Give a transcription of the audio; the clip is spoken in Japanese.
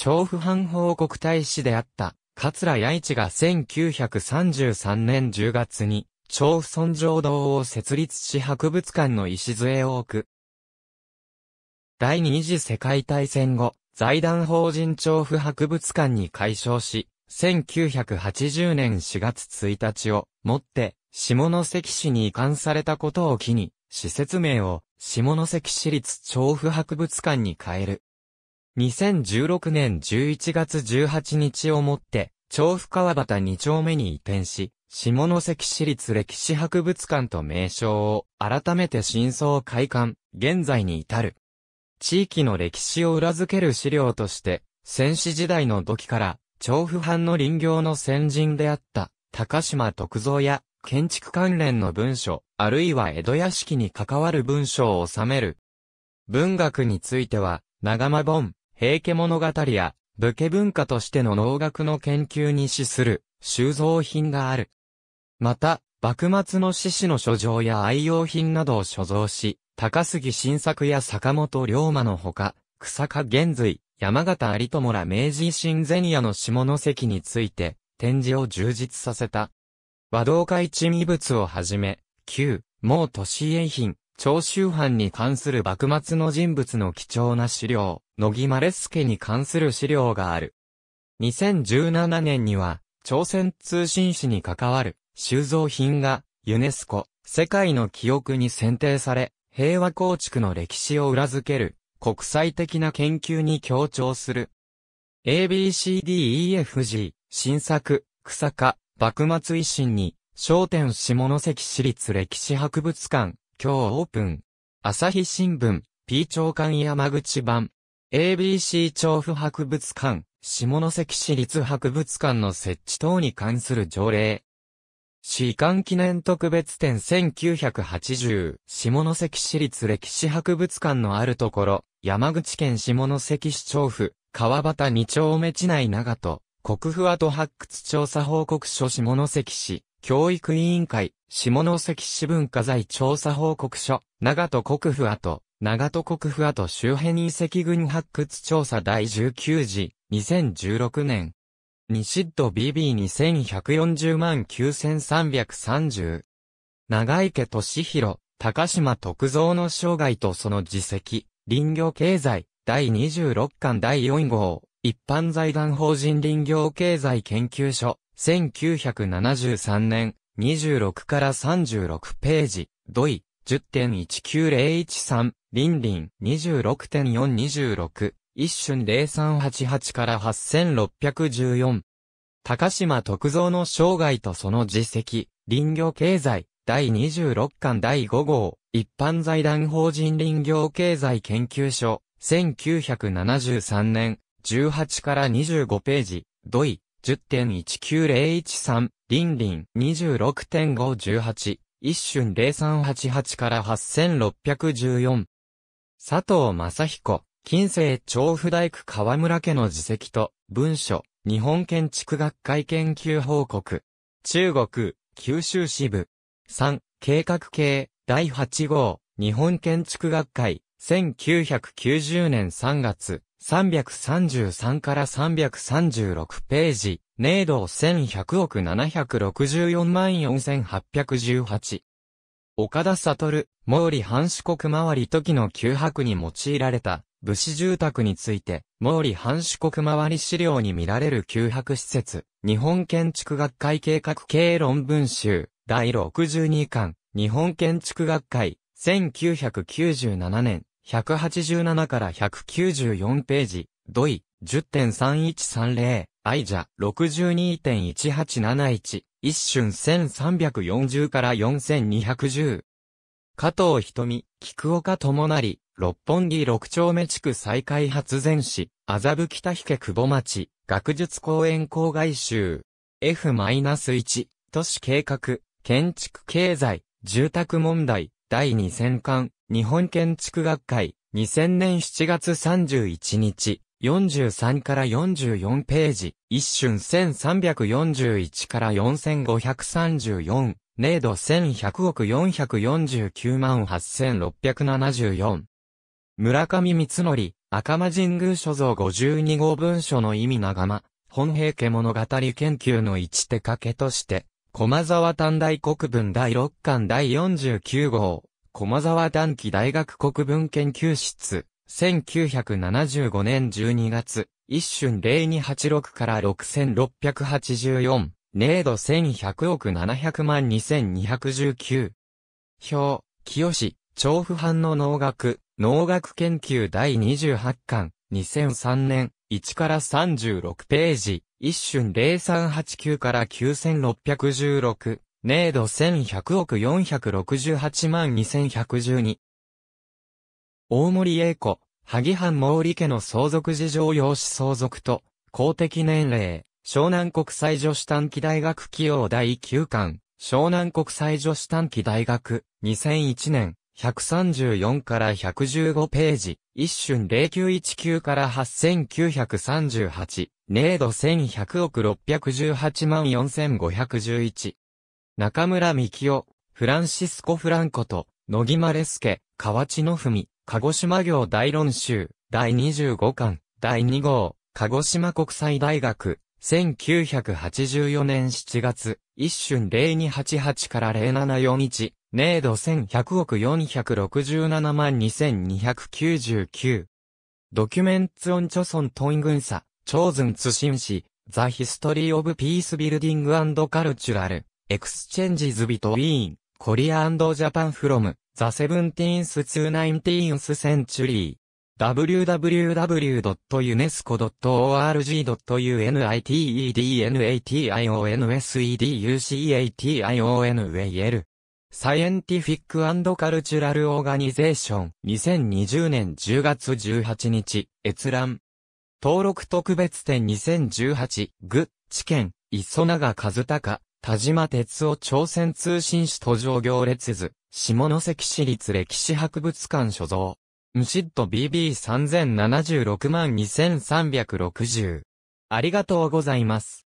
調布藩報告大使であった、桂八一が1933年10月に、調布村上堂を設立し博物館の礎を置く。第二次世界大戦後、財団法人調布博物館に改称し、1980年4月1日をもって、下関市に移管されたことを機に、施設名を下関市立調布博物館に変える。2016年11月18日をもって、調布川端2丁目に移転し、下関市立歴史博物館と名称を改めて真相開館、現在に至る。地域の歴史を裏付ける資料として、戦死時代の土器から、調布藩の林業の先人であった、高島徳造や、建築関連の文書、あるいは江戸屋敷に関わる文書を収める。文学については、長間本、平家物語や武家文化としての能楽の研究に資する収蔵品がある。また、幕末の志士の書状や愛用品などを所蔵し、高杉晋作や坂本龍馬のほか、草加玄瑞、山形有友ら明治維新前夜の下関について、展示を充実させた。和道会珍異物をはじめ、旧、毛都市営品、長州藩に関する幕末の人物の貴重な資料、野木マレスケに関する資料がある。2017年には、朝鮮通信史に関わる収蔵品がユネスコ世界の記憶に選定され、平和構築の歴史を裏付ける国際的な研究に強調する。ABCDEFG 新作、草加、幕末維新に、商店下関市立歴史博物館、今日オープン。朝日新聞、P 長官山口版。ABC 調布博物館、下関市立博物館の設置等に関する条例。市館記念特別展1980、下関市立歴史博物館のあるところ、山口県下関市調布、川端二丁目地内長と、国府跡発掘調査報告書下関市。教育委員会、下関市文化財調査報告書、長戸国府跡、長戸国府跡周辺遺跡群発掘調査第19次、2016年。西ッ BB2140 万9330。長池敏弘、高島徳造の生涯とその自責、林業経済、第26巻第4号、一般財団法人林業経済研究所、1973年、26から36ページ、ドイ、10.19013、リンリン、26.426、一瞬0388から8614。高島徳造の生涯とその実績、林業経済、第26巻第5号、一般財団法人林業経済研究所、1973年、18から25ページ、ドイ、10.19013、リンリン26.518、一瞬0388から8614。佐藤正彦、近世調布大区河村家の自責と、文書、日本建築学会研究報告。中国、九州支部。3、計画系、第8号、日本建築学会、1990年3月。333から336ページ、ネード1100億764万4818。岡田悟、毛利藩四国周り時の旧白に用いられた、武士住宅について、毛利藩四国周り資料に見られる旧白施設、日本建築学会計画経営論文集、第62巻、日本建築学会、1997年、187から194ページ、ドイ、10.3130、アイジャ、62.1871、一瞬1340から4210。加藤瞳、菊岡智成、六本木六丁目地区再開発前市、麻布北彦久保町、学術公園郊外集。F-1、都市計画、建築経済、住宅問題、第2戦艦、日本建築学会、2000年7月31日、43から44ページ、一瞬1341から4534、年度1100億449万8674。村上光則、赤間神宮所蔵52号文書の意味長間、本平家物語研究の一手掛けとして、駒沢短大国文第6巻第49号、駒沢短期大学国文研究室、1975年12月、一瞬0286から6684、ネード1100億700万2219。表、清、志、調布藩の農学、農学研究第28巻、2003年、1から36ページ、一瞬0389から9616。明度1100億468万2112。大森栄子、萩藩毛利家の相続事情用紙相続と、公的年齢、湘南国際女子短期大学起用第9巻、湘南国際女子短期大学、2001年、134から115ページ、一瞬0919から8938、ネード1100億618万4511。中村幹夫、フランシスコ・フランコと、野木マレスケ、河内の文、鹿児島行大論集、第25巻、第2号、鹿児島国際大学、1984年7月、一瞬0288から0741、年度1100億467万2299。ドキュメンツオンチョソントイン軍査、チョーズン通信誌、ザ・ヒストリー・オブ・ピース・ビルディング・アンド・カルチュラル。エクスチェンジズビトウィーン、コリアジャパンフロム、ザ・セブンティーンス・ツー・ナインティーンス・センチュリー。www.unesco.org.unitednationseducation e w l サイエンティフィックカルチュラルオーガニゼーション2020年10月18日閲覧登録特別展2018グチ知見磯永和孝田島哲夫朝鮮通信使途上行列図、下関市立歴史博物館所蔵。ムシッド BB3076 2360。ありがとうございます。